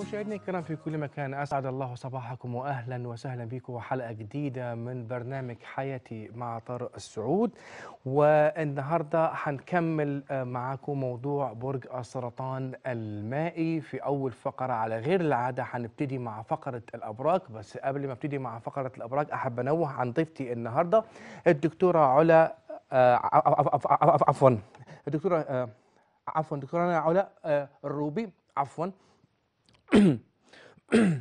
مشاهدينا الكرام في كل مكان اسعد الله صباحكم واهلا وسهلا بكم وحلقه جديده من برنامج حياتي مع طارق السعود والنهارده هنكمل آه، معاكم موضوع برج السرطان المائي في اول فقره على غير العاده هنبتدي مع فقره الابراج بس قبل ما ابتدي مع فقره الابراج احب انوه عن ضيفتي النهارده الدكتوره علا آه، عفوا الدكتوره آه، عفوا دكتوره علا الروبي عفوا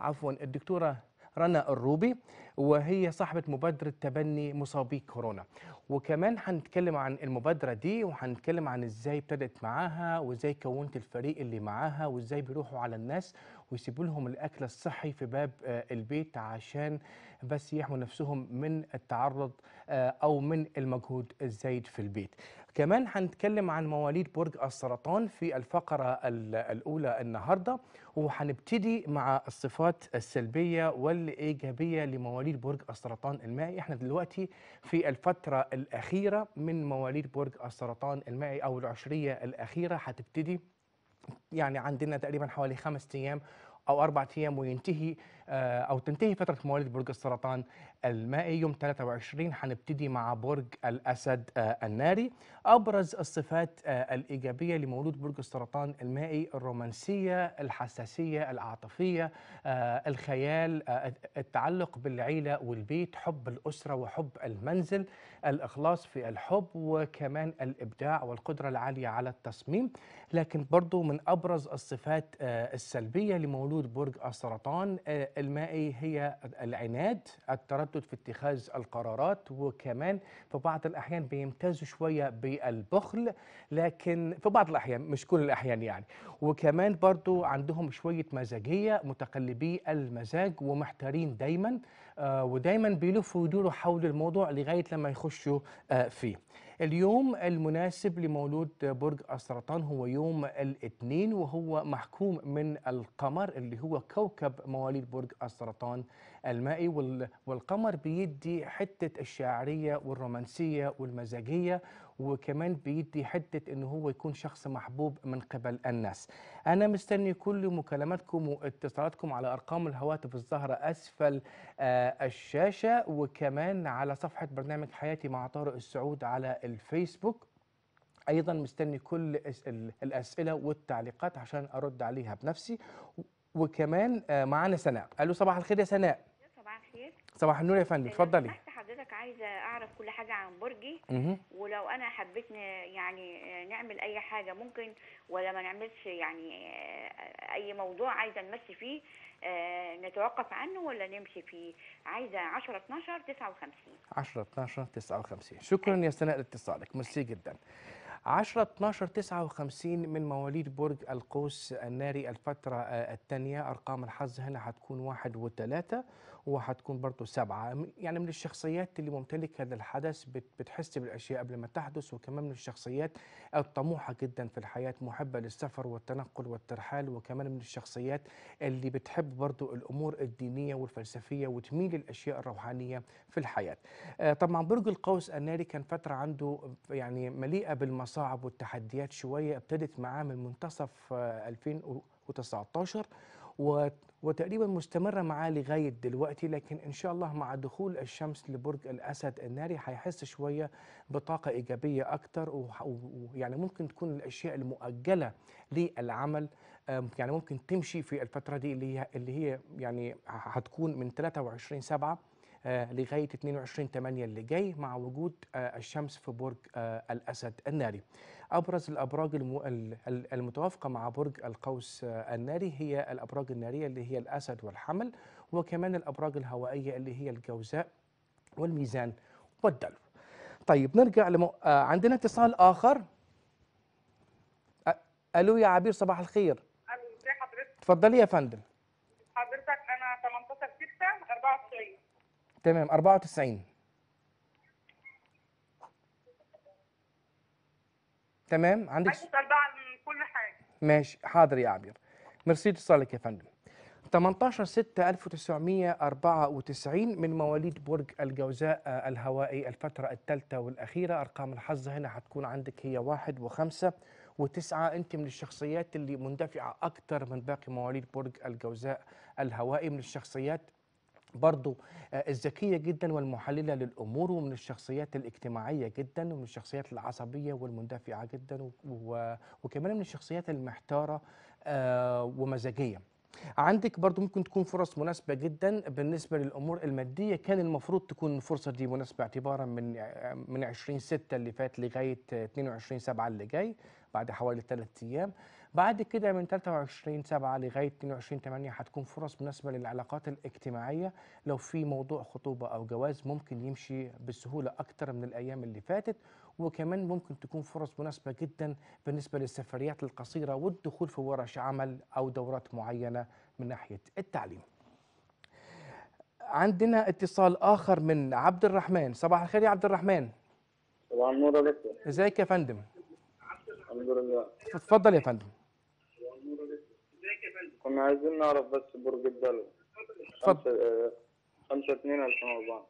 عفوا الدكتورة رنا الروبي وهي صاحبة مبادرة تبني مصابي كورونا وكمان هنتكلم عن المبادرة دي وهنتكلم عن ازاي ابتدت معاها وازاي كونت الفريق اللي معاها وازاي بيروحوا على الناس ويسيبوا لهم الاكل الصحي في باب آه، البيت عشان بس يحموا نفسهم من التعرض آه، او من المجهود الزايد في البيت كمان هنتكلم عن مواليد برج السرطان في الفقرة الأولى النهاردة وهنبتدي مع الصفات السلبية والإيجابية لمواليد مواليد برج السرطان المائي احنا دلوقتي في الفترة الأخيرة من مواليد برج السرطان المائي أو العشرية الأخيرة هتبتدي يعني عندنا تقريبا حوالي خمس أيام أو أربع أيام وينتهي آه، او تنتهي فتره مواليد برج السرطان المائي يوم 23 هنبتدي مع برج الاسد آه، الناري ابرز الصفات آه، الايجابيه لمولود برج السرطان المائي الرومانسيه الحساسيه العاطفيه الخيال التعلق بالعيله والبيت حب الاسره وحب المنزل الاخلاص في الحب وكمان الابداع والقدره العاليه على التصميم لكن برضو من ابرز الصفات السلبيه لمولود برج السرطان المائي هي العناد التردد في اتخاذ القرارات وكمان في بعض الأحيان بيمتازوا شوية بالبخل لكن في بعض الأحيان مش كل الأحيان يعني وكمان برضو عندهم شوية مزاجية متقلبي المزاج ومحتارين دايما آه ودايما بيلفوا ويدوروا حول الموضوع لغاية لما يخشوا آه فيه اليوم المناسب لمولود برج السرطان هو يوم الاثنين وهو محكوم من القمر اللي هو كوكب مواليد برج السرطان المائي والقمر بيدي حتة الشاعرية والرومانسية والمزاجية وكمان بيدي حته ان هو يكون شخص محبوب من قبل الناس انا مستني كل مكالماتكم واتصالاتكم على ارقام الهواتف الظاهره اسفل آه، الشاشه وكمان على صفحه برنامج حياتي مع طارق السعود على الفيسبوك ايضا مستني كل الاسئله والتعليقات عشان ارد عليها بنفسي وكمان آه، معانا سناء الو صباح الخير يا سناء صباح الخير صباح النور يا فندم آه، اتفضلي حضرتك عايزه اعرف كل حاجه عن برجي ولو انا حبيت يعني نعمل اي حاجه ممكن ولا ما نعملش يعني آه، اي موضوع عايزه نمشي فيه آه، نتوقف عنه ولا نمشي فيه عايزه 10 12 59 10 12 59 شكرا يا سناء لاتصالك ميرسي جدا 10 12 59 من مواليد برج القوس الناري الفترة آه، الثانية أرقام الحظ هنا هتكون واحد وثلاثة وهتكون برضه سبعة يعني من الشخصيات اللي ممتلك هذا الحدث بتحس بالأشياء قبل ما تحدث وكمان من الشخصيات الطموحة جدا في الحياة محبة للسفر والتنقل والترحال وكمان من الشخصيات اللي بتحب برضه الأمور الدينية والفلسفية وتميل الأشياء الروحانية في الحياة آه، طبعا برج القوس الناري كان فترة عنده يعني مليئة بالمصائب الصعب والتحديات شويه ابتدت معاه من منتصف 2019 وتقريبا مستمره معاه لغايه دلوقتي لكن ان شاء الله مع دخول الشمس لبرج الاسد الناري هيحس شويه بطاقه ايجابيه اكتر ويعني ممكن تكون الاشياء المؤجله للعمل يعني ممكن تمشي في الفتره دي اللي هي اللي هي يعني هتكون من 23 7 آه، لغايه 22 8 اللي جاي مع وجود آه، الشمس في برج آه، الاسد الناري. ابرز الابراج المتوافقه مع برج القوس الناري هي الابراج الناريه اللي هي الاسد والحمل وكمان الابراج الهوائيه اللي هي الجوزاء والميزان والدلو. طيب نرجع لمو... عندنا اتصال اخر الو يا عبير صباح الخير ازي حضرتك اتفضلي يا فندم تمام 94 تمام عندك سؤال اربعه عن كل حاجه ماشي حاضر يا عبير ميرسي اتصالك يا فندم 18 6 1994 من مواليد برج الجوزاء آه، الهوائي الفترة الثالثة والأخيرة أرقام الحظ هنا هتكون عندك هي واحد وخمسة وتسعة أنت من الشخصيات اللي مندفعة أكثر من باقي مواليد برج الجوزاء الهوائي من الشخصيات برضو آه، الذكية جدا والمحللة للأمور ومن الشخصيات الاجتماعية جدا ومن الشخصيات العصبية والمندفعة جدا وكمان من الشخصيات المحتارة آه، ومزاجية عندك برضو ممكن تكون فرص مناسبة جدا بالنسبة للأمور المادية كان المفروض تكون الفرصة دي مناسبة اعتبارا من آه، من 20 6 اللي فات لغاية 22 7 اللي جاي بعد حوالي ثلاث أيام بعد كده من 23 7 لغايه 22 8 هتكون فرص مناسبه للعلاقات الاجتماعيه لو في موضوع خطوبه او جواز ممكن يمشي بسهوله اكتر من الايام اللي فاتت وكمان ممكن تكون فرص مناسبه جدا بالنسبه للسفريات القصيره والدخول في ورش عمل او دورات معينه من ناحيه التعليم. عندنا اتصال اخر من عبد الرحمن صباح الخير يا عبد الرحمن صباح النور يا ازيك يا فندم الحمد لله اتفضل يا فندم كنا عايزين نعرف بس برج الدلو اتفضل 5 2 2004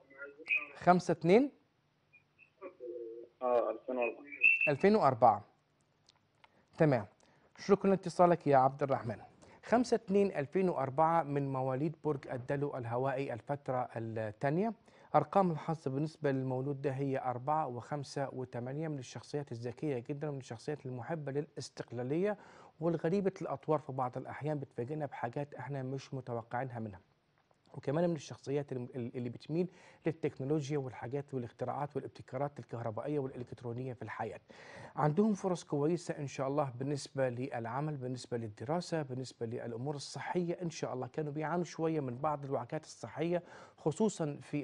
5 2 اه 2004 2004 آه، تمام شكرا لاتصالك يا عبد الرحمن 5 2 2004 من مواليد برج الدلو الهوائي الفترة الثانية أرقام الحظ بالنسبة للمولود ده هي 4 و5 و8 من الشخصيات الذكية جدا من الشخصيات المحبة للاستقلالية والغريبة الأطوار في بعض الأحيان بتفاجئنا بحاجات إحنا مش متوقعينها منها وكمان من الشخصيات اللي بتميل للتكنولوجيا والحاجات والاختراعات والابتكارات الكهربائيه والالكترونيه في الحياه. عندهم فرص كويسه ان شاء الله بالنسبه للعمل، بالنسبه للدراسه، بالنسبه للامور الصحيه ان شاء الله كانوا بيعانوا شويه من بعض الوعكات الصحيه خصوصا في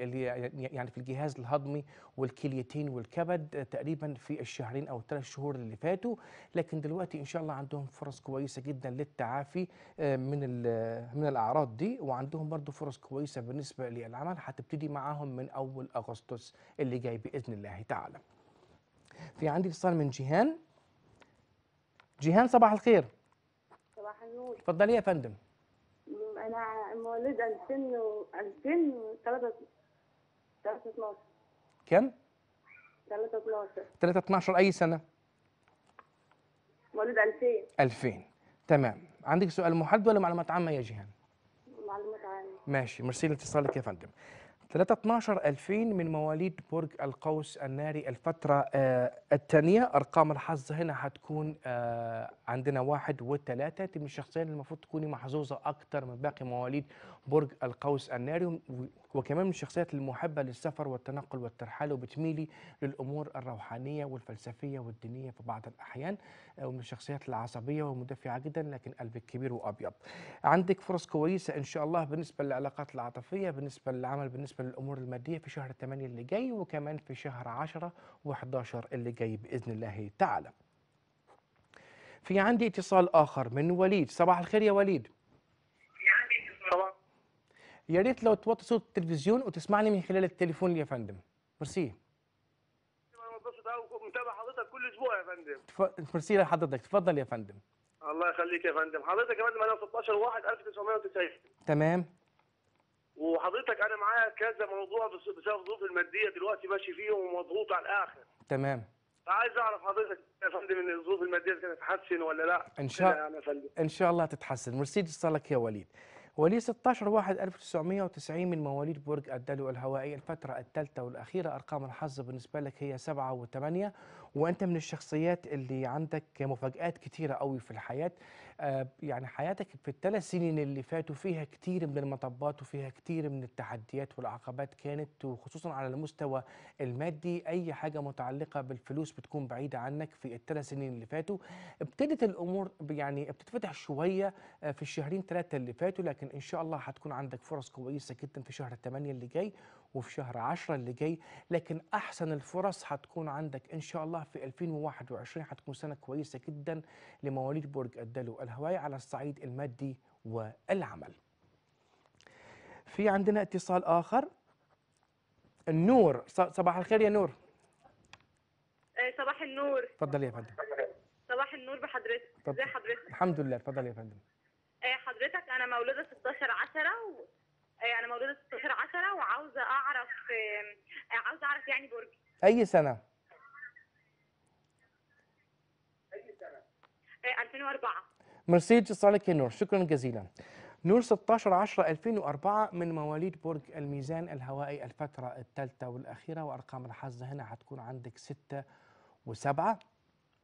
يعني في الجهاز الهضمي والكليتين والكبد تقريبا في الشهرين او الثلاث شهور اللي فاتوا، لكن دلوقتي ان شاء الله عندهم فرص كويسه جدا للتعافي آه، من من الاعراض دي وعندهم برضه فرص كويسه بالنسبه للعمل هتبتدي معاهم من اول اغسطس اللي جاي باذن الله تعالى. في عندي اتصال من جيهان. جيهان صباح الخير. صباح النور. اتفضلي يا فندم. انا مواليد 2000 و 2003 3 كم؟ 3 12 3 12 اي سنه؟ مواليد 2000 2000 تمام عندك سؤال محدد ولا معلومات عامه يا جيهان؟ ماشي مرسي لاتصالك يا فندم 3 12 2000 من مواليد برج القوس الناري الفترة آه الثانية أرقام الحظ هنا هتكون آه عندنا واحد وثلاثة أنت من الشخصيات المفروض تكوني محظوظة أكتر من باقي مواليد برج القوس الناري وكمان من الشخصيات المحبة للسفر والتنقل والترحال وبتميلي للأمور الروحانية والفلسفية والدينية في بعض الأحيان آه، ومن الشخصيات العصبية ومدفعة جدا لكن قلبك كبير وأبيض عندك فرص كويسة إن شاء الله بالنسبة للعلاقات العاطفية بالنسبة للعمل بالنسبة للأمور المادية في شهر 8 اللي جاي وكمان في شهر 10 و11 اللي جاي بإذن الله تعالى في عندي اتصال آخر من وليد صباح الخير يا وليد يا ريت لو توطي صوت التلفزيون وتسمعني من خلال التليفون يا فندم ميرسي انا متابع حضرتك كل اسبوع يا فندم مرسي ميرسي لحضرتك تفضل يا فندم الله يخليك يا فندم حضرتك يا فندم انا 16 1 1990 تمام وحضرتك انا معايا كذا موضوع بسبب ظروف الماديه دلوقتي ماشي فيه ومضغوط على الاخر تمام عايز اعرف حضرتك يا فندم ان الظروف الماديه كانت تتحسن ولا لا ان شاء الله يعني ان شاء الله هتتحسن مرسي صالك يا وليد ولي 16 واحد 1990 من مواليد برج الدلو الهوائي الفترة الثالثة والأخيرة أرقام الحظ بالنسبة لك هي سبعة وثمانية وأنت من الشخصيات اللي عندك مفاجآت كتيرة قوي في الحياة آه، يعني حياتك في الثلاث سنين اللي فاتوا فيها كتير من المطبات وفيها كتير من التحديات والعقبات كانت وخصوصا على المستوى المادي اي حاجه متعلقه بالفلوس بتكون بعيده عنك في الثلاث سنين اللي فاتوا ابتدت الامور يعني بتتفتح شويه آه، في الشهرين ثلاثه اللي فاتوا لكن ان شاء الله هتكون عندك فرص كويسه جدا في شهر 8 اللي جاي وفي شهر 10 اللي جاي لكن احسن الفرص هتكون عندك ان شاء الله في 2021 هتكون سنه كويسه جدا لمواليد برج الدلو الهواي على الصعيد المادي والعمل في عندنا اتصال اخر النور صباح الخير يا نور آه، صباح النور تفضلي يا فندم صباح النور بحضرتك ازي حضرتك الحمد لله تفضلي يا فندم آه، حضرتك انا مولوده 16 10 انا مولوده 16 10 وعاوزه اعرف عاوزه اعرف يعني برج اي سنه اي سنه 2004 ميرسي جزا يا نور شكرا جزيلا نور 16 10 2004 من مواليد برج الميزان الهوائي الفترة الثالثة والأخيرة وأرقام الحظ هنا هتكون عندك 6 و7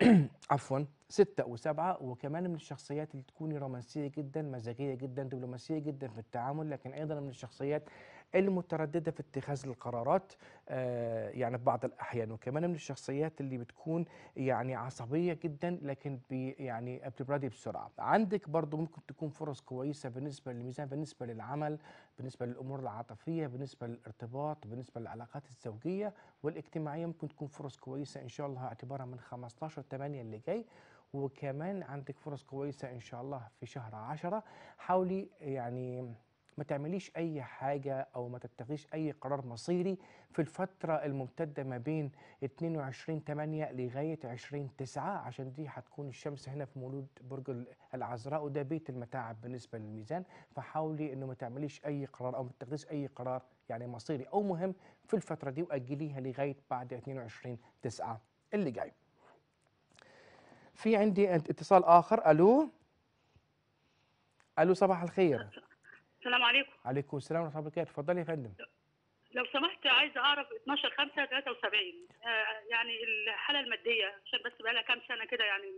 عفوا ستة وسبعة وكمان من الشخصيات اللي تكون رومانسية جدا مزاجية جدا دبلوماسية جدا في التعامل لكن أيضا من الشخصيات المترددة في اتخاذ القرارات آه، يعني في بعض الأحيان وكمان من الشخصيات اللي بتكون يعني عصبية جدا لكن بي يعني بتبردي بسرعة عندك برضو ممكن تكون فرص كويسة بالنسبة للميزان بالنسبة للعمل بالنسبة للأمور العاطفية بالنسبة للارتباط بالنسبة للعلاقات الزوجية والاجتماعية ممكن تكون فرص كويسة إن شاء الله اعتبارها من 15 8 اللي جاي وكمان عندك فرص كويسة إن شاء الله في شهر 10 حاولي يعني ما تعمليش أي حاجة أو ما تتخذيش أي قرار مصيري في الفترة الممتدة ما بين 22 8 لغاية 20 9 عشان دي هتكون الشمس هنا في مولود برج العذراء وده بيت المتاعب بالنسبة للميزان فحاولي إنه ما تعمليش أي قرار أو ما تتخذيش أي قرار يعني مصيري أو مهم في الفترة دي وأجليها لغاية بعد 22 9 اللي جاي في عندي اتصال آخر ألو ألو صباح الخير السلام عليكم عليكم السلام ورحمه الله وبركاته اتفضلي يا فندم لو سمحت عايزه اعرف 12 5 73 يعني الحاله الماديه عشان بس بقى لها كام سنه كده يعني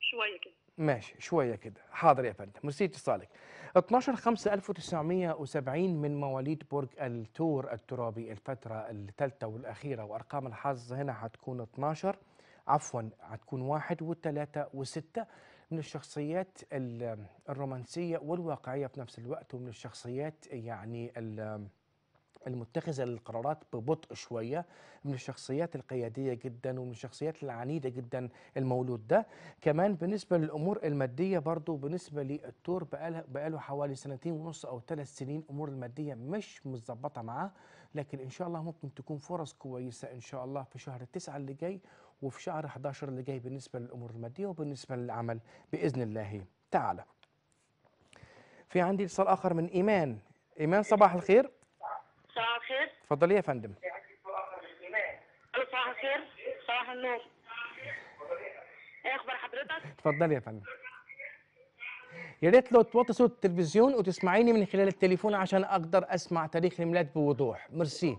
شويه كده ماشي شويه كده حاضر يا فندم مرسي اتصالك 12 5 1970 من مواليد برج الثور الترابي الفتره الثالثه والاخيره وارقام الحظ هنا هتكون 12 عفوا هتكون 1 و3 و6 من الشخصيات الرومانسية والواقعية في نفس الوقت ومن الشخصيات يعني المتخذة للقرارات ببطء شوية من الشخصيات القيادية جدا ومن الشخصيات العنيدة جدا المولود ده كمان بالنسبة للأمور المادية برضو بالنسبة للتور بقاله حوالي سنتين ونص أو ثلاث سنين أمور المادية مش متظبطة معاه لكن إن شاء الله ممكن تكون فرص كويسة إن شاء الله في شهر التسعة اللي جاي وفي شهر 11 اللي جاي بالنسبه للامور الماديه وبالنسبه للعمل باذن الله تعالى. في عندي اتصال اخر من ايمان، ايمان صباح الخير. صباح الخير. تفضلي يا فندم. صباح الخير، صباح النور. ايه اخبار حضرتك؟ تفضلي يا فندم. يا ريت لو توطي صوت التلفزيون وتسمعيني من خلال التليفون عشان اقدر اسمع تاريخ الميلاد بوضوح، ميرسي.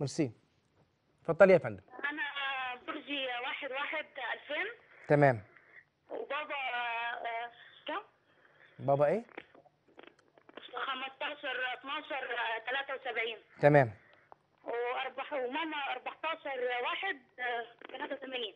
ميرسي. اتفضلي يا فندم. سن تمام وبابا آه، كم؟ بابا ايه؟ 15 12 73 تمام وأربح وماما 14 واحد 83 آه،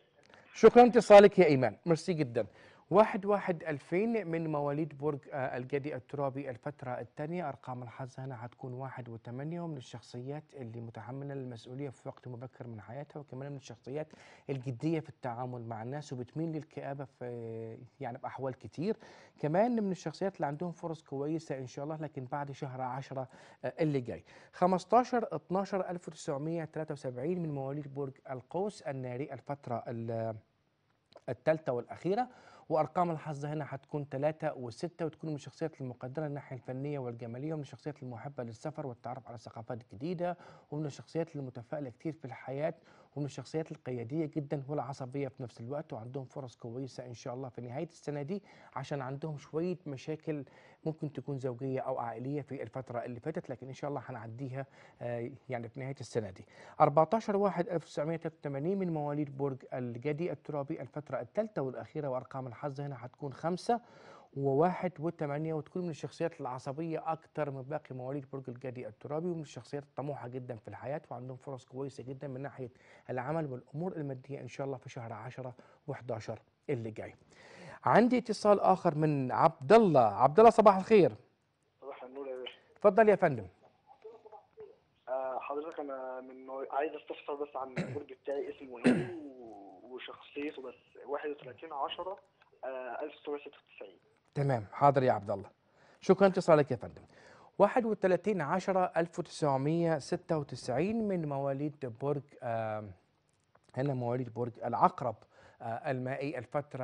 شكرا اتصالك يا ايمان ميرسي جدا واحد واحد ألفين من مواليد برج آه، الجدي الترابي الفترة الثانية أرقام الحظ هنا هتكون واحد وثمانية ومن الشخصيات اللي متحملة المسؤولية في وقت مبكر من حياتها وكمان من الشخصيات الجدية في التعامل مع الناس وبتميل للكآبة في يعني بأحوال كتير كمان من الشخصيات اللي عندهم فرص كويسة إن شاء الله لكن بعد شهر عشرة آه، اللي جاي 15 12 1973 من مواليد برج القوس الناري الفترة آه، الثالثة والأخيرة وارقام الحظ هنا هتكون 3 و6 وتكون من الشخصيات المقدره الناحيه الفنيه والجماليه ومن الشخصيات المحبه للسفر والتعرف على ثقافات جديده ومن الشخصيات المتفائله كثير في الحياه ومن الشخصيات القياديه جدا والعصبيه في نفس الوقت وعندهم فرص كويسه ان شاء الله في نهايه السنه دي عشان عندهم شويه مشاكل ممكن تكون زوجيه او عائليه في الفتره اللي فاتت لكن ان شاء الله هنعديها آه، يعني في نهايه السنه دي 14 1 1983 من مواليد برج الجدي الترابي الفتره الثالثه والاخيره وارقام الحظ هنا هتكون خمسه وواحد وثمانية وتكون من الشخصيات العصبية أكتر من باقي مواليد برج الجدي الترابي ومن الشخصيات الطموحة جدا في الحياة وعندهم فرص كويسة جدا من ناحية العمل والأمور المادية إن شاء الله في شهر 10 و11 اللي جاي. عندي اتصال آخر من عبد الله، عبد الله صباح الخير. صباح النور يا باشا. اتفضل يا فندم. آه، حضرتك أنا من عايز استفسر بس عن البرج بتاعي اسمه إيه وشخصيته بس 31 10 1996 تمام حاضر يا عبد الله شكرا اتصالك يا فندم 31 10 1996 من مواليد برج آه هنا مواليد برج العقرب آه المائي الفترة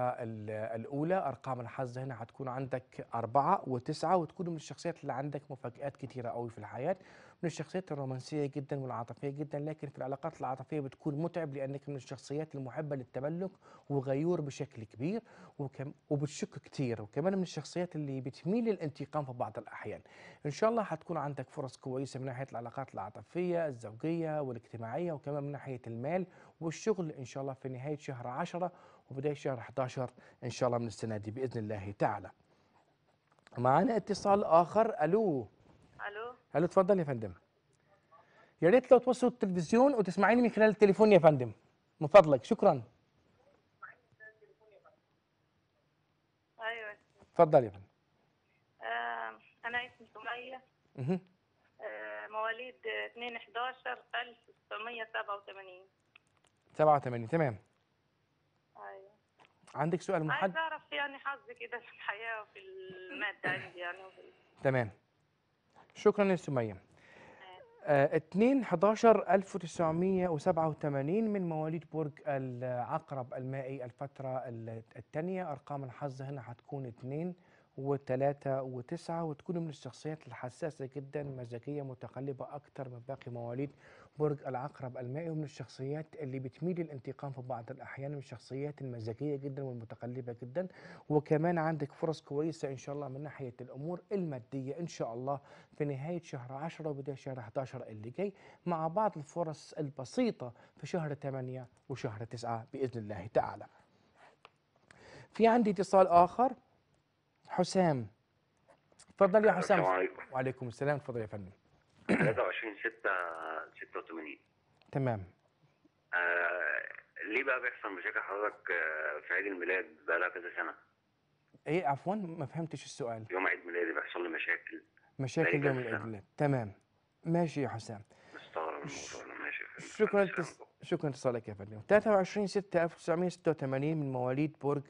الأولى أرقام الحظ هنا هتكون عندك أربعة وتسعة وتكون من الشخصيات اللي عندك مفاجآت كثيرة قوي في الحياة من الشخصيات الرومانسيه جدا والعاطفيه جدا لكن في العلاقات العاطفيه بتكون متعب لانك من الشخصيات المحبه للتملك وغيور بشكل كبير وكم وبتشك كثير وكمان من الشخصيات اللي بتميل للانتقام في بعض الاحيان ان شاء الله حتكون عندك فرص كويسه من ناحيه العلاقات العاطفيه الزوجيه والاجتماعيه وكمان من ناحيه المال والشغل ان شاء الله في نهايه شهر 10 وبدايه شهر 11 ان شاء الله من السنه دي باذن الله تعالى معنا اتصال اخر الو قال له اتفضل يا فندم يا ريت لو توصلوا التلفزيون وتسمعيني من خلال التليفون يا فندم من فضلك شكرا ايوه اتفضل يا فندم آه، انا اسمي سميه اها آه، مواليد 2 11 1987 87 تمام ايوه عندك سؤال محدد؟ عايز اعرف يعني حظي كده في الحياه وفي الماده عندي يعني وفي... تمام شكرا يا سميه 2 11 1987 من مواليد برج العقرب المائي الفترة الثانية أرقام الحظ هنا هتكون 2 و3 و9 وتكونوا من الشخصيات الحساسة جدا مزاجية متقلبة أكثر من باقي مواليد برج العقرب المائي من الشخصيات اللي بتميل للانتقام في بعض الأحيان من الشخصيات المزاجية جدا والمتقلبة جدا وكمان عندك فرص كويسة إن شاء الله من ناحية الأمور المادية إن شاء الله في نهاية شهر 10 وبداية شهر 11 اللي جاي مع بعض الفرص البسيطة في شهر 8 وشهر 9 بإذن الله تعالى في عندي اتصال آخر حسام تفضل يا حسام السلام عليكم وعليكم السلام تفضل يا فندم 23 6 86 تمام آه ليه بقى بيحصل مشاكل حضرتك آه، في عيد الميلاد بقى لها كذا سنه ايه عفوا ما فهمتش السؤال يوم عيد ميلادي بيحصل لي مشاكل مشاكل يوم العيد الميلاد تمام ماشي يا حسام مستغرب الموضوع ماشي شكرا شكرا اتصالك يا فندم 23 6 1986 من مواليد برج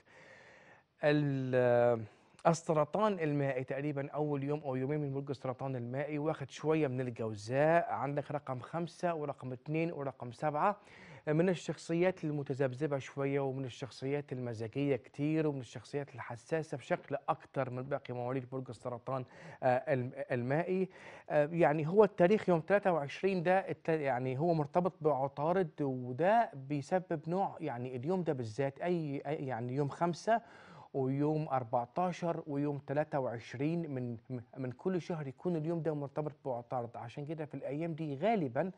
ال السرطان المائي تقريبا اول يوم او يومين من برج السرطان المائي واخد شويه من الجوزاء عندك رقم خمسة ورقم اثنين ورقم سبعة من الشخصيات المتذبذبة شوية ومن الشخصيات المزاجية كتير ومن الشخصيات الحساسة بشكل أكتر من باقي مواليد برج السرطان آه، المائي آه، يعني هو التاريخ يوم 23 ده يعني هو مرتبط بعطارد وده بيسبب نوع يعني اليوم ده بالذات أي يعني يوم خمسة ويوم 14 ويوم 23 من من كل شهر يكون اليوم ده مرتبط بعطارد عشان كده في الايام دي غالبا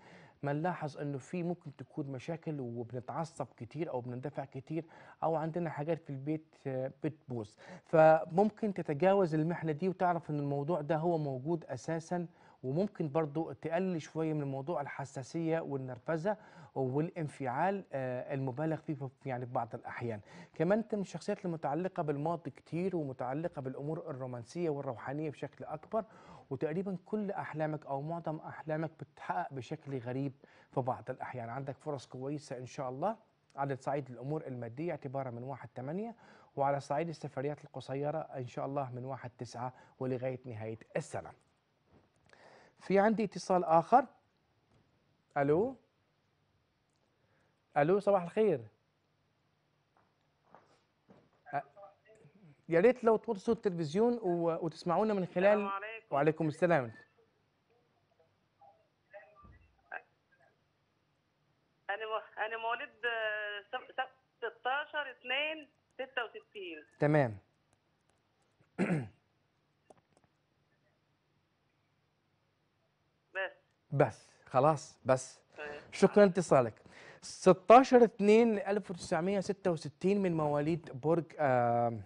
ما نلاحظ انه في ممكن تكون مشاكل وبنتعصب كتير او بنندفع كتير او عندنا حاجات في البيت بتبوظ فممكن تتجاوز المحنه دي وتعرف ان الموضوع ده هو موجود اساسا وممكن برضو تقلل شويه من موضوع الحساسيه والنرفزه والانفعال آه، المبالغ فيه يعني في بعض الاحيان كمان من الشخصيات المتعلقه بالماضي كتير ومتعلقه بالامور الرومانسيه والروحانيه بشكل اكبر وتقريبا كل احلامك او معظم احلامك بتتحقق بشكل غريب في بعض الاحيان عندك فرص كويسه ان شاء الله على صعيد الامور الماديه اعتبارا من 1 8 وعلى صعيد السفريات القصيره ان شاء الله من 1 9 ولغايه نهايه السنه. في عندي اتصال اخر الو الو صباح الخير يا ريت لو توصلوا التلفزيون وتسمعونا من خلال السلام عليكم. وعليكم السلام انا انا مواليد 16 2 66 تمام بس بس خلاص بس طيب. شكرا اتصالك 16 2 1966 من مواليد برج آه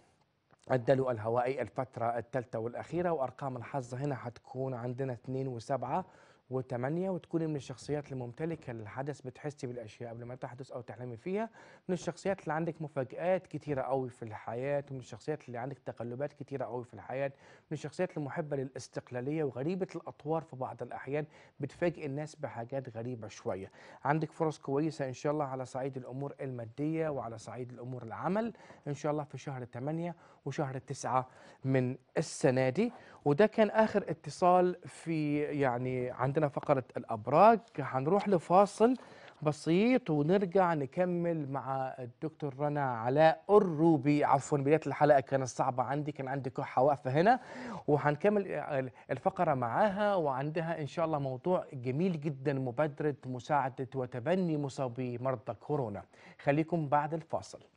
الدلو الهوائي الفترة الثالثة والأخيرة وأرقام الحظ هنا حتكون عندنا 2 و7 وثمانية وتكوني من الشخصيات الممتلكة للحدث بتحسي بالأشياء قبل ما تحدث أو تحلمي فيها من الشخصيات اللي عندك مفاجآت كتيرة قوي في الحياة ومن الشخصيات اللي عندك تقلبات كتيرة قوي في الحياة من الشخصيات المحبة للاستقلالية وغريبة الأطوار في بعض الأحيان بتفاجئ الناس بحاجات غريبة شوية عندك فرص كويسة إن شاء الله على صعيد الأمور المادية وعلى صعيد الأمور العمل إن شاء الله في شهر 8 وشهر 9 من السنة دي وده كان آخر اتصال في يعني عندنا عندنا فقرة الأبراج هنروح لفاصل بسيط ونرجع نكمل مع الدكتور رنا علاء الروبي عفوا بداية الحلقة كانت صعبة عندي كان عندي كحة واقفة هنا وهنكمل الفقرة معاها وعندها إن شاء الله موضوع جميل جدا مبادرة مساعدة وتبني مصابي مرضى كورونا خليكم بعد الفاصل